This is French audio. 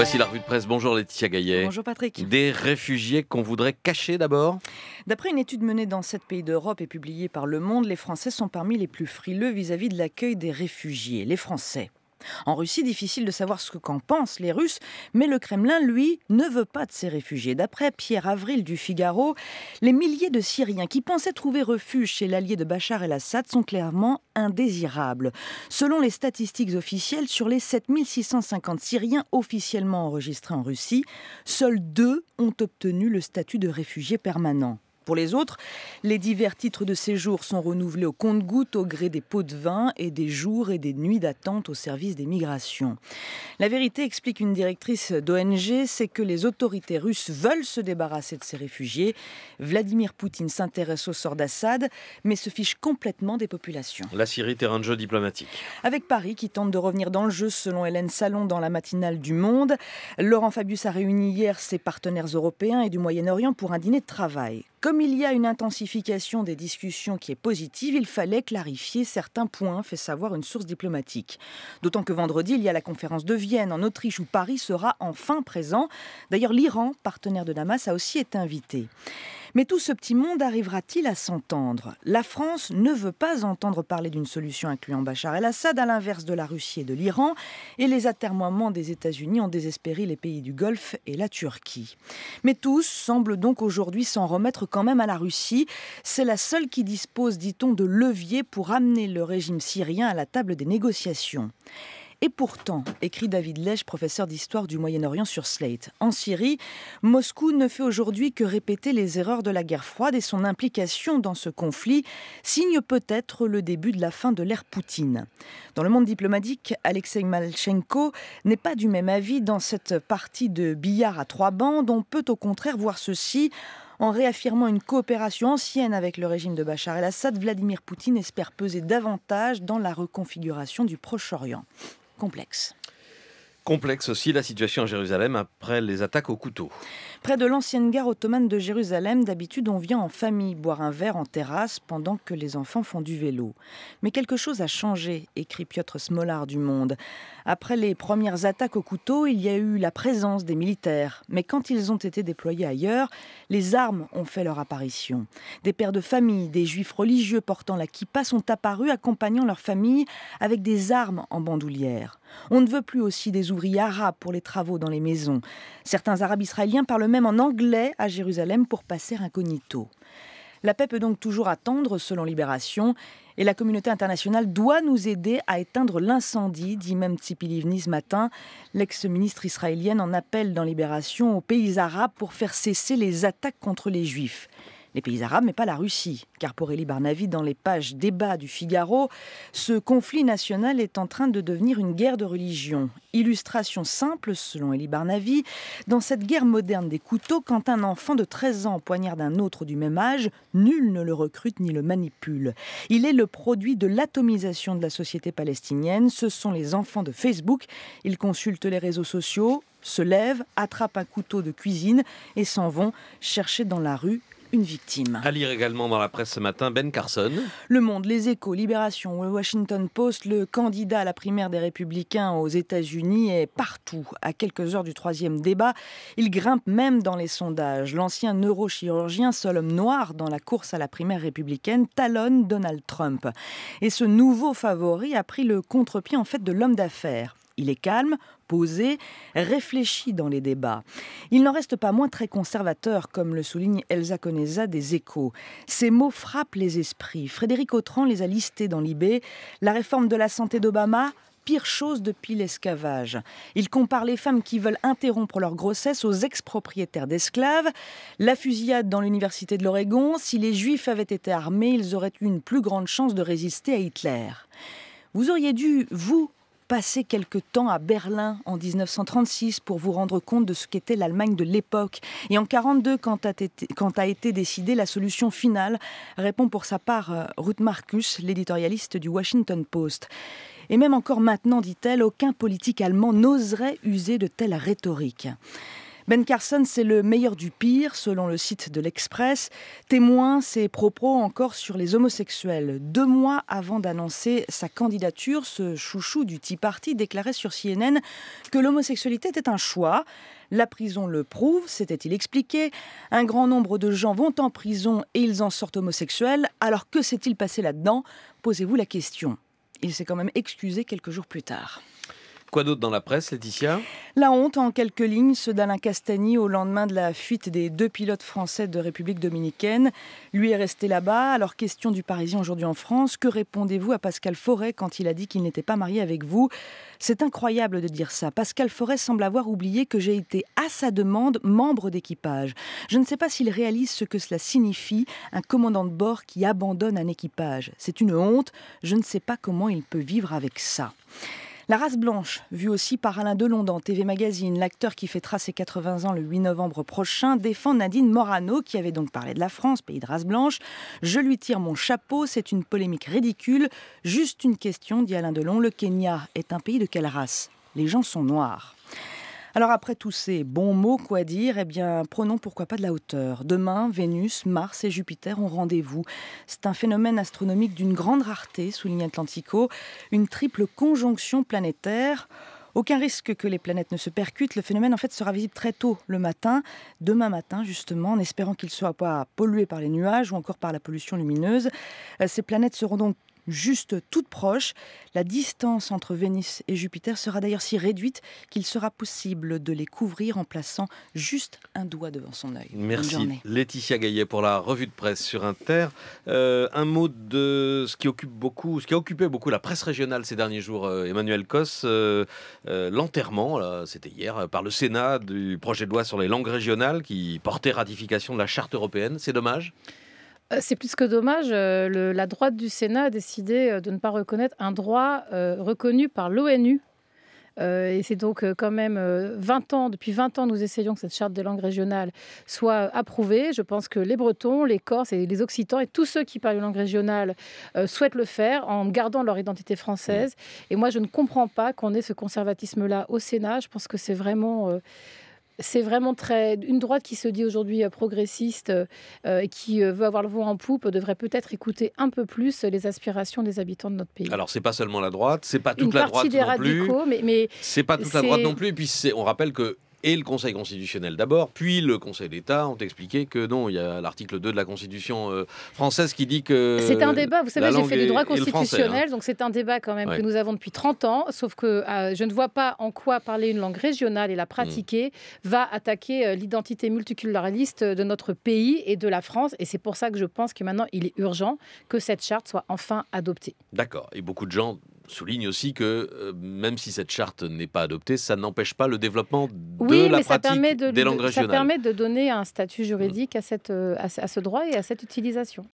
Voici la revue de presse. Bonjour Laetitia Gaillet. Bonjour Patrick. Des réfugiés qu'on voudrait cacher d'abord D'après une étude menée dans sept pays d'Europe et publiée par Le Monde, les Français sont parmi les plus frileux vis-à-vis -vis de l'accueil des réfugiés. Les Français en Russie, difficile de savoir ce qu'en pensent les Russes, mais le Kremlin, lui, ne veut pas de ces réfugiés. D'après Pierre Avril du Figaro, les milliers de Syriens qui pensaient trouver refuge chez l'allié de Bachar el-Assad sont clairement indésirables. Selon les statistiques officielles, sur les 7650 Syriens officiellement enregistrés en Russie, seuls deux ont obtenu le statut de réfugié permanent pour les autres. Les divers titres de séjour sont renouvelés au compte goutte au gré des pots de vin et des jours et des nuits d'attente au service des migrations. La vérité, explique une directrice d'ONG, c'est que les autorités russes veulent se débarrasser de ces réfugiés. Vladimir Poutine s'intéresse au sort d'Assad, mais se fiche complètement des populations. La Syrie, terrain de jeu diplomatique. Avec Paris qui tente de revenir dans le jeu, selon Hélène Salon, dans la matinale du Monde. Laurent Fabius a réuni hier ses partenaires européens et du Moyen-Orient pour un dîner de travail. Comme il y a une intensification des discussions qui est positive, il fallait clarifier certains points, fait savoir une source diplomatique. D'autant que vendredi, il y a la conférence de Vienne en Autriche où Paris sera enfin présent. D'ailleurs, l'Iran, partenaire de Damas, a aussi été invité. Mais tout ce petit monde arrivera-t-il à s'entendre La France ne veut pas entendre parler d'une solution incluant Bachar el-Assad, à l'inverse de la Russie et de l'Iran, et les atermoiements des États-Unis ont désespéré les pays du Golfe et la Turquie. Mais tous semblent donc aujourd'hui s'en remettre quand même à la Russie. C'est la seule qui dispose, dit-on, de levier pour amener le régime syrien à la table des négociations. Et pourtant, écrit David Lesch, professeur d'histoire du Moyen-Orient sur Slate, en Syrie, Moscou ne fait aujourd'hui que répéter les erreurs de la guerre froide et son implication dans ce conflit signe peut-être le début de la fin de l'ère Poutine. Dans le monde diplomatique, Alexei Malchenko n'est pas du même avis dans cette partie de billard à trois bandes. On peut au contraire voir ceci en réaffirmant une coopération ancienne avec le régime de Bachar el-Assad, Vladimir Poutine espère peser davantage dans la reconfiguration du Proche-Orient complexe. Complexe aussi la situation à Jérusalem après les attaques au couteau. Près de l'ancienne gare ottomane de Jérusalem, d'habitude on vient en famille boire un verre en terrasse pendant que les enfants font du vélo. Mais quelque chose a changé, écrit Piotr Smolar du Monde. Après les premières attaques au couteau, il y a eu la présence des militaires. Mais quand ils ont été déployés ailleurs, les armes ont fait leur apparition. Des pères de famille, des juifs religieux portant la kippa sont apparus accompagnant leurs famille avec des armes en bandoulière. On ne veut plus aussi des ouvriers arabes pour les travaux dans les maisons. Certains arabes israéliens parlent même en anglais à Jérusalem pour passer incognito. La paix peut donc toujours attendre, selon Libération, et la communauté internationale doit nous aider à éteindre l'incendie, dit même Tzipi Livni ce matin. L'ex-ministre israélienne en appelle dans Libération aux pays arabes pour faire cesser les attaques contre les juifs les pays arabes, mais pas la Russie. Car pour Elie Barnavi, dans les pages débat du Figaro, ce conflit national est en train de devenir une guerre de religion. Illustration simple, selon Elie Barnavi, dans cette guerre moderne des couteaux, quand un enfant de 13 ans poignarde un autre du même âge, nul ne le recrute ni le manipule. Il est le produit de l'atomisation de la société palestinienne. Ce sont les enfants de Facebook. Ils consultent les réseaux sociaux, se lèvent, attrapent un couteau de cuisine et s'en vont chercher dans la rue une victime. À lire également dans la presse ce matin, Ben Carson. Le Monde, Les Échos, Libération, le Washington Post, le candidat à la primaire des Républicains aux États-Unis est partout. À quelques heures du troisième débat, il grimpe même dans les sondages. L'ancien neurochirurgien, seul homme noir dans la course à la primaire républicaine, talonne Donald Trump. Et ce nouveau favori a pris le contre-pied en fait de l'homme d'affaires. Il est calme, posé, réfléchi dans les débats. Il n'en reste pas moins très conservateur, comme le souligne Elsa Conesa des Échos. Ces mots frappent les esprits. Frédéric Autran les a listés dans l'IB. La réforme de la santé d'Obama pire chose depuis l'esclavage. Il compare les femmes qui veulent interrompre leur grossesse aux ex-propriétaires d'esclaves. La fusillade dans l'université de l'Oregon, si les juifs avaient été armés, ils auraient eu une plus grande chance de résister à Hitler. Vous auriez dû, vous, passé quelque temps à Berlin en 1936 pour vous rendre compte de ce qu'était l'Allemagne de l'époque. Et en 1942, quand a, été, quand a été décidée la solution finale, répond pour sa part euh, Ruth Marcus, l'éditorialiste du Washington Post. Et même encore maintenant, dit-elle, aucun politique allemand n'oserait user de telle rhétorique. Ben Carson, c'est le meilleur du pire, selon le site de l'Express. Témoin ses propos encore sur les homosexuels. Deux mois avant d'annoncer sa candidature, ce chouchou du Tea Party déclarait sur CNN que l'homosexualité était un choix. La prison le prouve, s'était-il expliqué. Un grand nombre de gens vont en prison et ils en sortent homosexuels. Alors que s'est-il passé là-dedans Posez-vous la question. Il s'est quand même excusé quelques jours plus tard. Quoi d'autre dans la presse, Laetitia La honte en quelques lignes, ceux d'Alain Castagny au lendemain de la fuite des deux pilotes français de République dominicaine. Lui est resté là-bas. Alors, question du Parisien aujourd'hui en France, que répondez-vous à Pascal Forêt quand il a dit qu'il n'était pas marié avec vous C'est incroyable de dire ça. Pascal Forêt semble avoir oublié que j'ai été, à sa demande, membre d'équipage. Je ne sais pas s'il réalise ce que cela signifie, un commandant de bord qui abandonne un équipage. C'est une honte. Je ne sais pas comment il peut vivre avec ça. La race blanche, vue aussi par Alain Delon dans TV Magazine, l'acteur qui fêtera ses 80 ans le 8 novembre prochain, défend Nadine Morano, qui avait donc parlé de la France, pays de race blanche. Je lui tire mon chapeau, c'est une polémique ridicule. Juste une question, dit Alain Delon, le Kenya est un pays de quelle race Les gens sont noirs. Alors après tous ces bons mots, quoi dire Eh bien, prenons pourquoi pas de la hauteur. Demain, Vénus, Mars et Jupiter ont rendez-vous. C'est un phénomène astronomique d'une grande rareté, souligne Atlantico, une triple conjonction planétaire. Aucun risque que les planètes ne se percutent. Le phénomène, en fait, sera visible très tôt le matin, demain matin, justement, en espérant qu'il ne soit pas pollué par les nuages ou encore par la pollution lumineuse. Euh, ces planètes seront donc juste toute proche. La distance entre Vénus et Jupiter sera d'ailleurs si réduite qu'il sera possible de les couvrir en plaçant juste un doigt devant son œil. Merci Laetitia Gaillet pour la revue de presse sur Inter. Euh, un mot de ce qui occupe beaucoup, ce qui a occupé beaucoup la presse régionale ces derniers jours, euh, Emmanuel Cos, euh, l'enterrement, c'était hier, par le Sénat du projet de loi sur les langues régionales qui portait ratification de la charte européenne. C'est dommage. Euh, c'est plus que dommage. Euh, la droite du Sénat a décidé euh, de ne pas reconnaître un droit reconnu par l'ONU. et c'est donc quand même 20 ans, depuis 20 ans, nous essayons que cette charte des langues régionales soit approuvée. Je pense que les Bretons, les Corses et les Occitans et tous ceux qui parlent une langue régionale souhaitent le faire en gardant leur identité française. Mm. Et moi, je ne comprends pas qu'on ait ce conservatisme-là au Sénat. Je pense que c'est vraiment c'est vraiment très. Une droite qui se dit aujourd'hui euh, progressiste euh, euh, et qui veut avoir le vent en poupe devrait peut-être écouter un peu plus les aspirations des habitants de notre pays. Alors, c'est pas seulement la droite, c'est pas toute la droite non plus. Mais, mais c'est pas toute la droite non plus. Et puis, on rappelle que et le Conseil constitutionnel d'abord, puis le Conseil d'État ont expliqué que non, il y a l'article 2 de la Constitution euh, française qui dit que... C'est un débat, vous savez, j'ai fait du droit hein. constitutionnel, donc c'est un débat quand même que nous avons depuis 30 ans, sauf que euh, je ne vois pas en quoi parler une langue régionale et la pratiquer hmm. va attaquer euh, l'identité multiculturaliste de notre pays et de la France, et c'est pour ça que je pense que maintenant il est urgent que cette charte soit enfin adoptée. D'accord, et beaucoup de gens souligne aussi que euh, même si cette charte n'est pas adoptée, ça n'empêche pas le développement de oui, la mais ça permet de, des langues Ça permet de donner un statut juridique mm. à, cette, euh, à, ce droit et à cette utilisation.